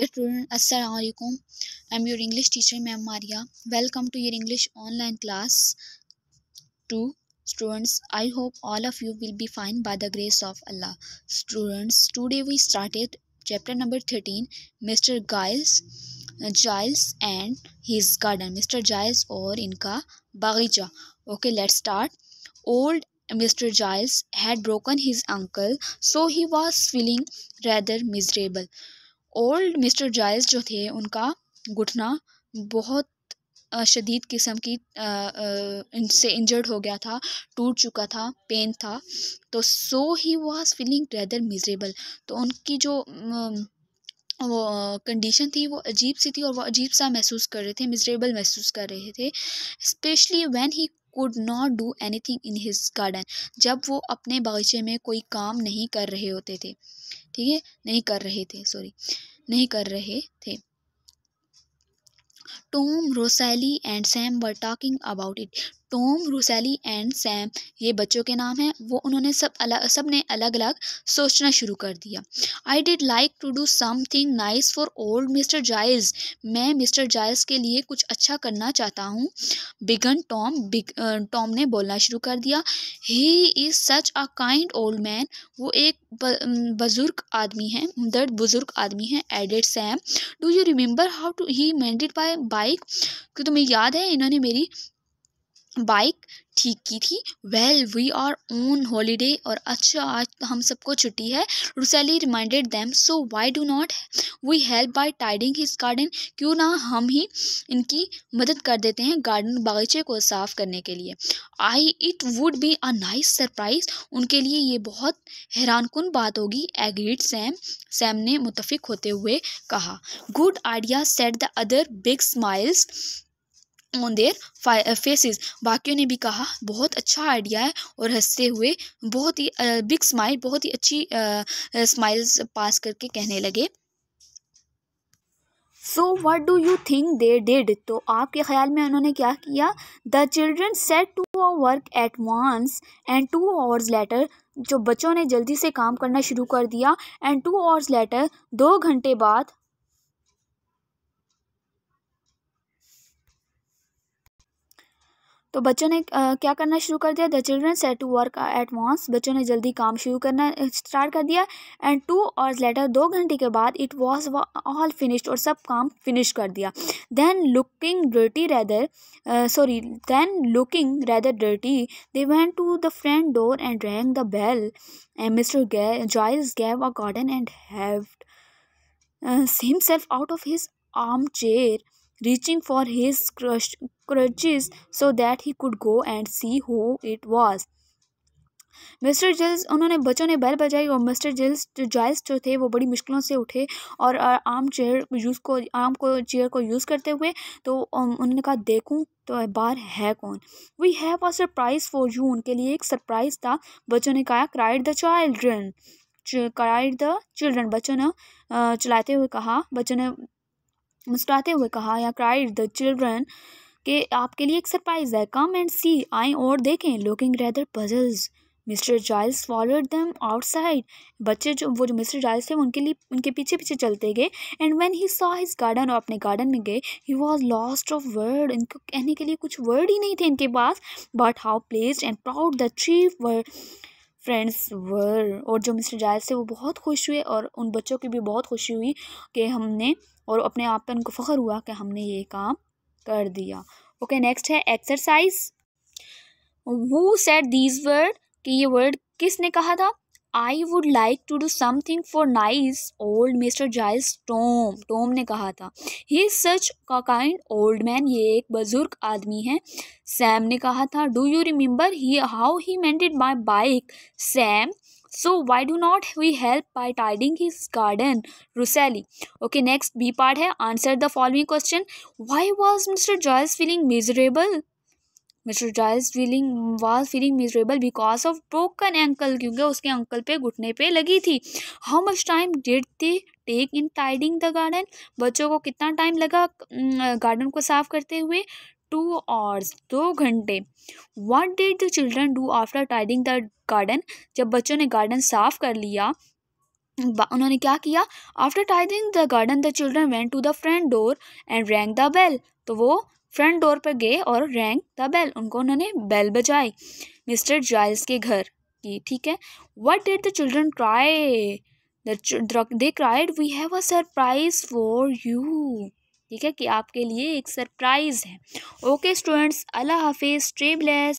Dear student, Assalamu alaikum. I'm your English teacher, Ma'am Maria. Welcome to your English online class 2. Students, I hope all of you will be fine by the grace of Allah. Students, today we started chapter number 13, Mr. Giles, Giles and his garden. Mr. Giles or inka baghicha. Okay, let's start. Old Mr. Giles had broken his ankle, so he was feeling rather miserable. Old mister जायज़ जो थे उनका घुटना बहुत शदीद किस्म की इनसे इंजर्ड हो गया था टूट चुका था पेन था तो so he was feeling rather miserable तो उनकी जो वो कंडीशन थी वो अजीब सी थी और वो अजीब सा महसूस कर रहे थे मिजरेबल महसूस कर रहे थे specially when he could not do anything in his garden जब वो अपने बगीचे में कोई काम नहीं कर रहे होते थे ठीक है नहीं कर रहे थे सॉरी नहीं कर रहे थे Tom Rosalie and Sam were talking about it Tom Rosalie and Sam ये बच्चों के नाम हैं वो उन्होंने सब अलग सब ने अलग अलग सोचना शुरू कर दिया I did like to do something nice for old mister जायज़ मैं मिस्टर जायज़ के लिए कुछ अच्छा करना चाहता हूँ बिगन टॉम बिग टॉम ने बोलना शुरू कर दिया he is such a kind old man वो एक बुज़ुर्ग आदमी है दर्द बुज़ुर्ग आदमी है added Sam do you remember how to he mended by bike कि तुम्हें याद है इन्होंने मेरी बाइक ठीक की थी well we are on holiday और अच्छा आज तो हम सबको छुट्टी है Rosalie reminded them so why do not we help by tidying his garden क्यों ना हम ही इनकी मदद कर देते हैं गार्डन बागीचे को साफ करने के लिए I it would be a nice surprise उनके लिए ये बहुत हैरान कन बात होगी एग्रीड सैम सैम ने मुतफिक होते हुए कहा good idea said the other big smiles on their faces बाकियों ने भी कहा बहुत अच्छा आइडिया है और हंसते हुए बहुत ही बिग uh, स्माइल बहुत ही अच्छी स्माइल्स uh, पास uh, करके कहने लगे so what do you think they did तो आपके ख्याल में उन्होंने क्या किया the children set to work at once and two hours later जो बच्चों ने जल्दी से काम करना शुरू कर दिया एंड टू आवर्स लेटर दो घंटे बाद तो बच्चों ने क्या करना शुरू कर दिया the children set to work at once बच्चों ने जल्दी काम शुरू करना स्टार्ट कर दिया एंड टू आवर्स लेटर दो घंटे के बाद इट वॉज ऑल फिनिश्ड और सब काम फिनिश कर दिया then looking dirty rather sorry then looking rather dirty they went to the front door and rang the bell and mister Joyce gave a garden and same self out of his armchair reaching for his crutches so that he could go and see who it was. Mister Giles उन्होंने बच्चों ने बैल बजाई और mister Jill's जो Giles जो थे वो बड़ी मुश्किलों से उठे और आम चेयर यूज़ को आम को चेयर को यूज़ करते हुए तो उन्होंने कहा देखूं तो बार है कौन we have a surprise for you उनके लिए एक सरप्राइज था बच्चों ने कहा cried the children cried the children बच्चों ने चलाते हुए कहा बच्चों ने मुस्कुराते हुए कहा या क्राइड द चिल्ड्रन के आपके लिए एक सरप्राइज़ है कम एंड सी आए और देखें looking rather puzzled mister Giles followed them outside बच्चे जो वो जो मिस्टर जाइल्स थे उनके लिए उनके पीछे पीछे चलते गए and when he saw his garden और अपने गार्डन में गए he was lost of word इनको कहने के लिए कुछ वर्ड ही नहीं थे इनके पास but how pleased and proud the three word friends were और जो मिस्टर जायज थे वो बहुत खुश हुए और उन बच्चों की भी बहुत खुशी हुई कि हमने और अपने आप पर उनको फ़ख्र हुआ कि हमने ये काम कर दिया ओके okay, नेक्स्ट है एक्सरसाइज वो सेट दीज वर्ड कि ये वर्ड किसने कहा था I would like to do something for nice old mister Giles Tom Tom ने कहा था ही सच का काइंड ओल्ड मैन ये एक बुजुर्ग आदमी है सैम ने कहा था do you remember he how he mended my bike Sam so why do not we help by tidying his garden Rosalie okay next B part है answer the following question why was mister Joyce feeling miserable mister Joyce feeling was feeling miserable because of broken ankle क्योंकि उसके ankle पे घुटने पे लगी थी how much time did they take in tidying the garden बच्चों को कितना टाइम लगा गार्डन को साफ करते हुए टू आवर्स दो घंटे what did the children do after tidying the garden जब बच्चों ने गार्डन साफ कर लिया उन्होंने क्या किया after tidying the garden the children went to the front door and rang the bell तो वो फ्रंट डोर पर गए और रैंग द बेल उनको उन्होंने बेल बजाई मिस्टर जाइल्स के घर की ठीक है what did the children cry they cried we have a surprise for you ठीक है कि आपके लिए एक सरप्राइज़ है ओके स्टूडेंट्स अल्लाह हाफिज़ स्टे ब्लेस